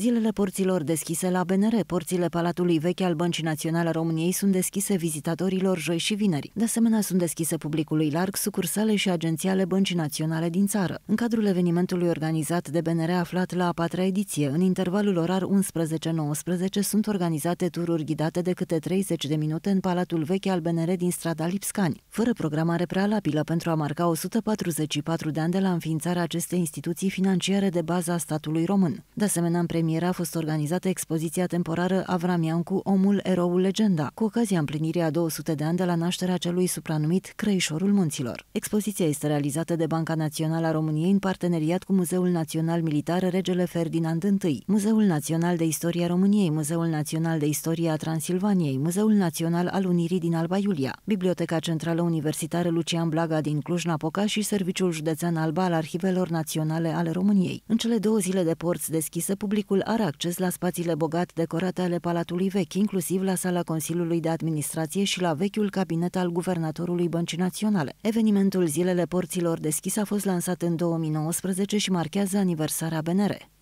Zilele porților deschise la BNR, porțile Palatului Vechi al Băncii Naționale a României sunt deschise vizitatorilor joi și vineri. De asemenea, sunt deschise publicului larg sucursale și agențiale Băncii Naționale din țară. În cadrul evenimentului organizat de BNR aflat la a patra ediție, în intervalul orar 11-19 sunt organizate tururi ghidate de câte 30 de minute în Palatul Vechi al BNR din strada Lipscani, fără programare prealabilă pentru a marca 144 de ani de la înființarea acestei instituții financiare de bază a statului român. De asemenea, în premieră a fost organizată expoziția temporară Avramian cu Omul, Eroul, Legenda, cu ocazia împlinirii a 200 de ani de la nașterea celui supranumit Crăișorul Munților. Expoziția este realizată de Banca Națională a României în parteneriat cu Muzeul Național Militar Regele Ferdinand I, Muzeul Național de Istoria României, Muzeul Național de Istoria Transilvaniei, Muzeul Național al Unirii din Alba Iulia, Biblioteca Centrală Universitară Lucian Blaga din Cluj-Napoca și Serviciul Județean Alba al Arhivelor Naționale ale României. În cele două zile de porți deschise, publicul Publicul are acces la spațiile bogat decorate ale Palatului Vechi, inclusiv la sala Consiliului de Administrație și la vechiul cabinet al guvernatorului Băncii Naționale. Evenimentul Zilele Porților Deschise a fost lansat în 2019 și marchează aniversarea BNR.